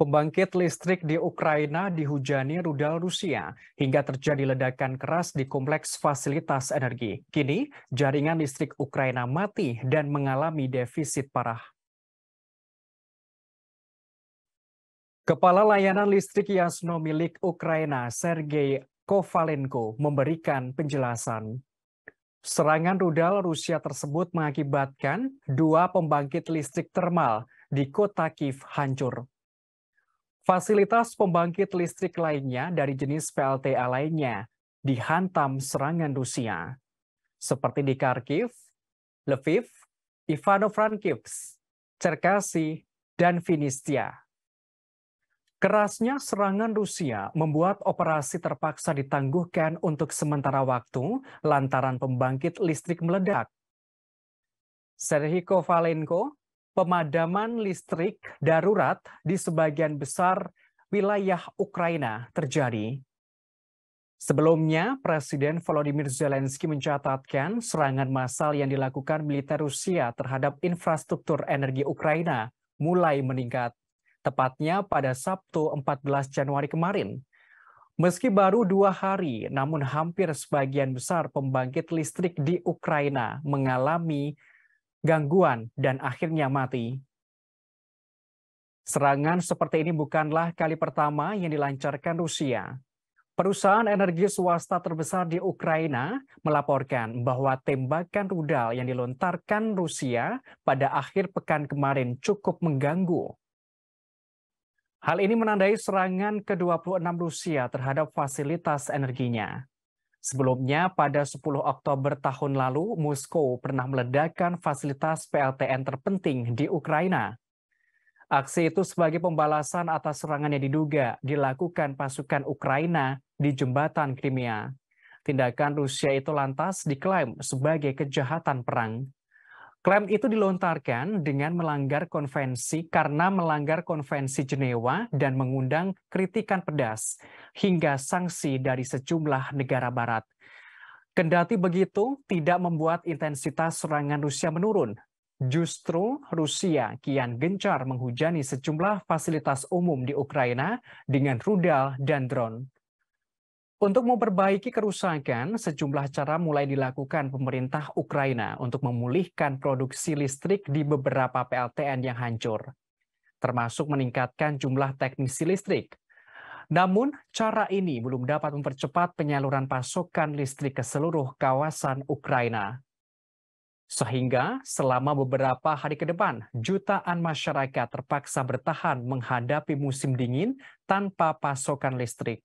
Pembangkit listrik di Ukraina dihujani rudal Rusia hingga terjadi ledakan keras di kompleks fasilitas energi. Kini, jaringan listrik Ukraina mati dan mengalami defisit parah. Kepala Layanan Listrik Yasno milik Ukraina, Sergei Kovalenko, memberikan penjelasan. Serangan rudal Rusia tersebut mengakibatkan dua pembangkit listrik termal di kota Kiev hancur. Fasilitas pembangkit listrik lainnya dari jenis PLTA lainnya dihantam serangan Rusia, seperti di Kharkiv, Lviv, Ivano-Frankivsk, Cherkasy, dan Finistia. Kerasnya serangan Rusia membuat operasi terpaksa ditangguhkan untuk sementara waktu lantaran pembangkit listrik meledak. Serhiko Valenko, pemadaman listrik darurat di sebagian besar wilayah Ukraina terjadi. Sebelumnya, Presiden Volodymyr Zelensky mencatatkan serangan massal yang dilakukan militer Rusia terhadap infrastruktur energi Ukraina mulai meningkat, tepatnya pada Sabtu 14 Januari kemarin. Meski baru dua hari, namun hampir sebagian besar pembangkit listrik di Ukraina mengalami gangguan, dan akhirnya mati. Serangan seperti ini bukanlah kali pertama yang dilancarkan Rusia. Perusahaan energi swasta terbesar di Ukraina melaporkan bahwa tembakan rudal yang dilontarkan Rusia pada akhir pekan kemarin cukup mengganggu. Hal ini menandai serangan ke-26 Rusia terhadap fasilitas energinya. Sebelumnya, pada 10 Oktober tahun lalu, Moskow pernah meledakkan fasilitas PLTN terpenting di Ukraina. Aksi itu sebagai pembalasan atas serangan yang diduga dilakukan pasukan Ukraina di jembatan Crimea. Tindakan Rusia itu lantas diklaim sebagai kejahatan perang. Klaim itu dilontarkan dengan melanggar konvensi karena melanggar konvensi Jenewa dan mengundang kritikan pedas hingga sanksi dari sejumlah negara barat. Kendati begitu, tidak membuat intensitas serangan Rusia menurun. Justru Rusia kian gencar menghujani sejumlah fasilitas umum di Ukraina dengan rudal dan drone. Untuk memperbaiki kerusakan, sejumlah cara mulai dilakukan pemerintah Ukraina untuk memulihkan produksi listrik di beberapa PLTN yang hancur, termasuk meningkatkan jumlah teknisi listrik. Namun, cara ini belum dapat mempercepat penyaluran pasokan listrik ke seluruh kawasan Ukraina. Sehingga selama beberapa hari ke depan, jutaan masyarakat terpaksa bertahan menghadapi musim dingin tanpa pasokan listrik.